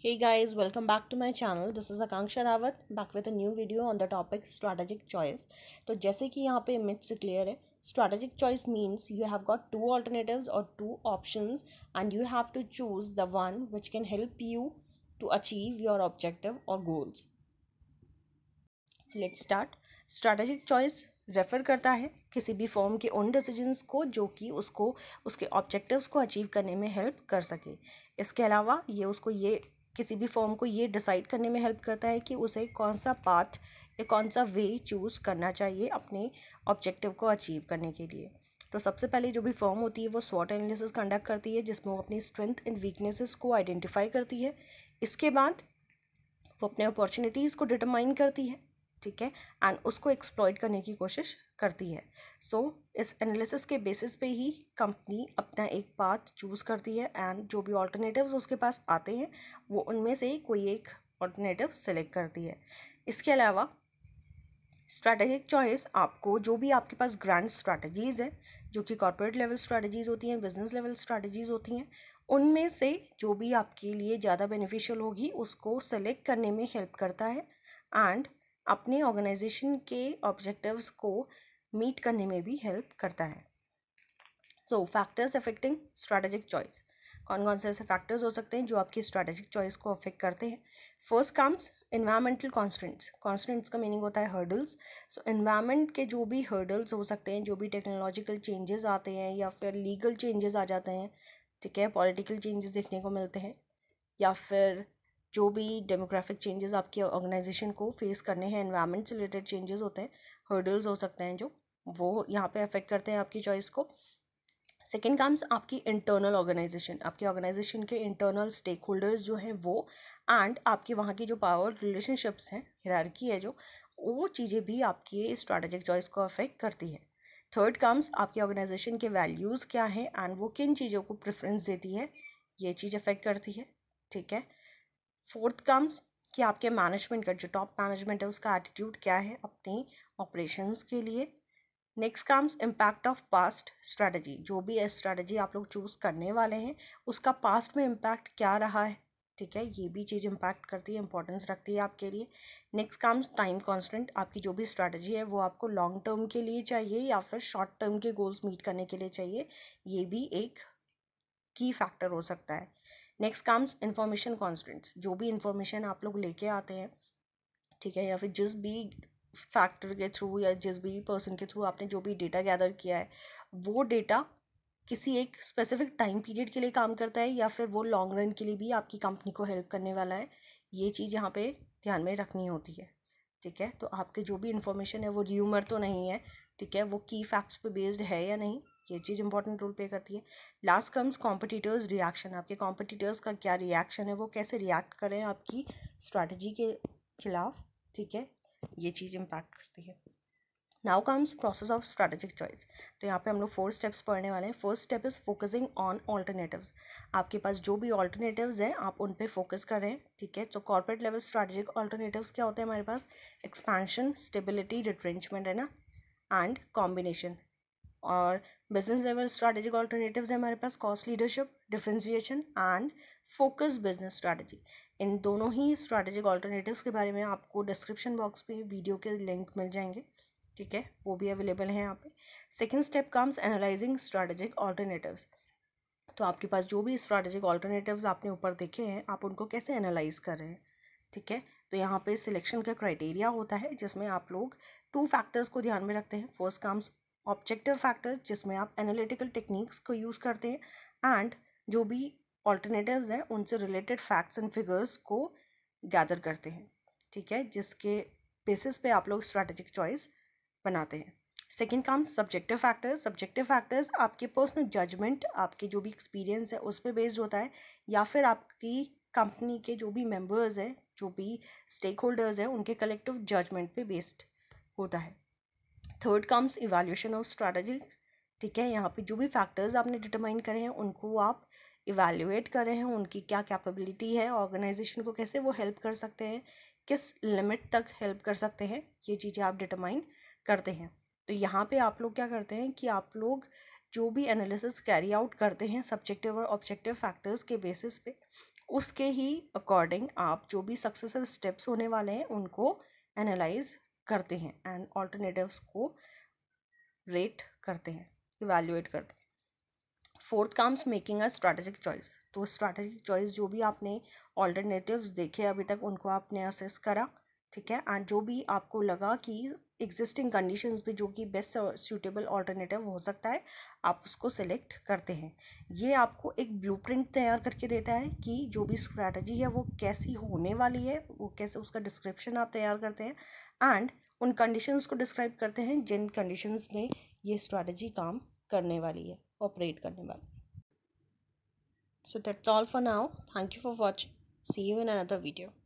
Hey guys, welcome back to my channel. This is Akanksha Rawat back with a new video on the topic strategic choice. तो जैसे कि यहाँ पे myths clear है strategic choice means you have got two alternatives or two options and you have to choose the one which can help you to achieve your objective or goals. So let's start. Strategic choice refer करता है किसी भी form के उन decisions को जो कि उसको उसके ऑब्जेक्टिव्स को अचीव करने में हेल्प कर सके इसके अलावा ये उसको ये किसी भी फॉर्म को ये डिसाइड करने में हेल्प करता है कि उसे कौन सा पाथ या कौन सा वे चूज़ करना चाहिए अपने ऑब्जेक्टिव को अचीव करने के लिए तो सबसे पहले जो भी फॉर्म होती है वो स्वॉट एनालिसिस कंडक्ट करती है जिसमें वो अपनी स्ट्रेंथ एंड वीकनेसेस को आइडेंटिफाई करती है इसके बाद वो अपने अपॉर्चुनिटीज़ को डिटरमाइन करती है ठीक है एंड उसको एक्सप्लॉयट करने की कोशिश करती है सो so, इस एनालिसिस के बेसिस पे ही कंपनी अपना एक पाथ चूज़ करती है एंड जो भी ऑल्टरनेटिव्स उसके पास आते हैं वो उनमें से कोई एक ऑल्टरनेटिव सेलेक्ट करती है इसके अलावा स्ट्रैटेजिक चॉइस आपको जो भी आपके पास ग्रैंड स्ट्रैटेजीज़ है जो कि कॉरपोरेट लेवल स्ट्रैटेजीज़ होती हैं बिजनेस लेवल स्ट्रैटेजीज़ होती हैं उनमें से जो भी आपके लिए ज़्यादा बेनिफिशियल होगी उसको सेलेक्ट करने में हेल्प करता है एंड अपने ऑर्गेनाइजेशन के ऑब्जेक्टिव्स को मीट करने में भी हेल्प करता है so factors affecting strategic choice कौन कौन से ऐसे फैक्टर्स हो सकते हैं जो आपकी स्ट्रेटेजिक चॉइस को अफेक्ट करते हैं first comes environmental constants constants का मीनिंग होता है हर्डल्स सो इन्वायरमेंट के जो भी हर्डल्स हो सकते हैं जो भी टेक्नोलॉजिकल चेंजेस आते हैं या फिर लीगल चेंजेस आ जाते हैं ठीक है पॉलिटिकल चेंजेस देखने को मिलते हैं या फिर जो भी डेमोग्राफिक चेंजेस आपके ऑर्गेनाइजेशन को फेस करने हैं इन्वायरमेंट से रिलेटेड चेंजेस होते हैं हर्डल्स हो सकते हैं जो वो यहाँ पे अफेक्ट करते हैं आपकी चॉइस को सेकेंड कम्स आपकी इंटरनल ऑर्गेनाइजेशन आपके ऑर्गेनाइजेशन के इंटरनल स्टेक होल्डर्स जो हैं वो एंड आपकी वहाँ की जो पावर रिलेशनशिप्स हैं हिरारकी है जो वो चीज़ें भी आपकी स्ट्रैटेजिक चॉइस को अफेक्ट करती है थर्ड कम्स आपकी ऑर्गेनाइजेशन के वैल्यूज़ क्या हैं एंड वो किन चीज़ों को प्रेफरेंस देती है ये चीज़ अफेक्ट करती है ठीक है फोर्थ कम्स कि आपके मैनेजमेंट का जो टॉप मैनेजमेंट है उसका एटीट्यूड क्या है अपने ऑपरेशंस के लिए next comes impact of past strategy जो भी स्ट्रेटजी आप लोग चूज़ करने वाले हैं उसका पास्ट में इम्पैक्ट क्या रहा है ठीक है ये भी चीज़ इम्पैक्ट करती है इंपॉर्टेंस रखती है आपके लिए नेक्स्ट कम्स टाइम कॉन्स्टेंट आपकी जो भी स्ट्रेटजी है वो आपको लॉन्ग टर्म के लिए चाहिए या फिर शॉर्ट टर्म के गोल्स मीट करने के लिए चाहिए ये भी एक की फैक्टर हो सकता है नेक्स्ट कम्स इंफॉर्मेशन कॉन्स्टेंट्स जो भी इंफॉर्मेशन आप लोग लेके आते हैं ठीक है या फिर जिस भी फैक्टर के थ्रू या जिस भी पर्सन के थ्रू आपने जो भी डेटा गैदर किया है वो डेटा किसी एक स्पेसिफिक टाइम पीरियड के लिए काम करता है या फिर वो लॉन्ग रन के लिए भी आपकी कंपनी को हेल्प करने वाला है ये चीज़ यहाँ पे ध्यान में रखनी होती है ठीक है तो आपके जो भी इन्फॉर्मेशन है वो र्यूमर तो नहीं है ठीक है वो की फैक्ट्स पे बेस्ड है या नहीं ये चीज़ इंपॉर्टेंट रोल प्ले करती है लास्ट कम्स कॉम्पिटिटर्स रिएक्शन आपके कॉम्पिटिटर्स का क्या रिएक्शन है वो कैसे रिएक्ट करें आपकी स्ट्रैटेजी के खिलाफ ठीक है ये चीज़ इम्पैक्ट करती है now comes process of strategic choice तो यहाँ पे हम लोग फोर स्टेप्स पढ़ने वाले हैं first step is focusing on alternative आपके पास जो भी ऑल्टरनेटिव हैं आप उन पर फोकस करें ठीक है तो कॉर्पोरेट लेवल स्ट्रैटेजिक ऑल्टरनेटिव क्या होते हैं हमारे पास एक्सपेंशन स्टेबिलिटी रिट्रेंचमेंट है ना एंड कॉम्बिनेशन और बिजनेस लेवल स्ट्रैटेजिक ऑल्टरनेटिव है हमारे पास cost leadership differentiation and focus business strategy इन दोनों ही स्ट्रैटेजिक ऑल्टरनेटिव्स के बारे में आपको डिस्क्रिप्शन बॉक्स पे वीडियो के लिंक मिल जाएंगे ठीक है वो भी अवेलेबल है यहाँ पे second step comes analysing strategic alternatives तो आपके पास जो भी स्ट्रैटेजिक ऑल्टरनेटिव आपने ऊपर देखे हैं आप उनको कैसे एनालाइज कर रहे हैं ठीक है तो यहाँ पे सिलेक्शन का क्राइटेरिया होता है जिसमें आप लोग टू फैक्टर्स को ध्यान में रखते हैं फर्स्ट कम्स ऑब्जेक्टिव फैक्टर्स जिसमें आप एनालिटिकल टेक्निक्स को यूज़ करते हैं एंड जो भी ऑल्टरनेटिव हैं उनसे रिलेटेड फैक्ट्स एंड फिगर्स को गैदर करते हैं ठीक है जिसके बेसिस पे आप लोग स्ट्रैटेजिक चॉइस बनाते हैं सेकेंड काम सब्जेक्टिव फैक्टर्स सब्जेक्टिव फैक्टर्स आपके पर्सनल जजमेंट आपके जो भी एक्सपीरियंस है उस पर बेस्ड होता है या फिर आपकी कंपनी के जो भी मेम्बर्स हैं जो भी स्टेक होल्डर्स हैं उनके कलेक्टिव जजमेंट पे बेस्ड होता है third comes evaluation of strategy ठीक है यहाँ पे जो भी फैक्टर्स आपने डिटरमाइन करे हैं उनको आप इवेल्यूएट कर रहे हैं उनकी क्या कैपेबिलिटी है ऑर्गेनाइजेशन को कैसे वो हेल्प कर सकते हैं किस लिमिट तक हेल्प कर सकते हैं ये चीज़ें आप डिटरमाइन करते हैं तो यहाँ पे आप लोग क्या करते हैं कि आप लोग जो भी एनालिसिस कैरी आउट करते हैं सब्जेक्टिव और ऑब्जेक्टिव फैक्टर्स के बेसिस पे उसके ही अकॉर्डिंग आप जो भी सक्सेसिव स्टेप्स होने वाले हैं उनको एनालाइज करते हैं एंड ऑल्टरनेटिव्स को रेट करते हैं इवेल्यूएट करते हैं fourth comes making a strategic choice तो स्ट्रैटेजिक चॉइस जो भी आपने ऑल्टरनेटिव्स देखे अभी तक उनको आपने असेस करा ठीक है एंड जो भी आपको लगा कि एग्जिस्टिंग कंडीशंस भी जो कि बेस्ट सूटेबल ऑल्टरनेटिव हो सकता है आप उसको सेलेक्ट करते हैं ये आपको एक ब्लूप्रिंट तैयार करके देता है कि जो भी स्ट्रैटेजी है वो कैसी होने वाली है वो कैसे उसका डिस्क्रिप्शन आप तैयार करते हैं एंड उन कंडीशंस को डिस्क्राइब करते हैं जिन कंडीशंस में ये स्ट्रैटेजी काम करने वाली है ऑपरेट करने वाली so that's all for now thank you for watching see you in another video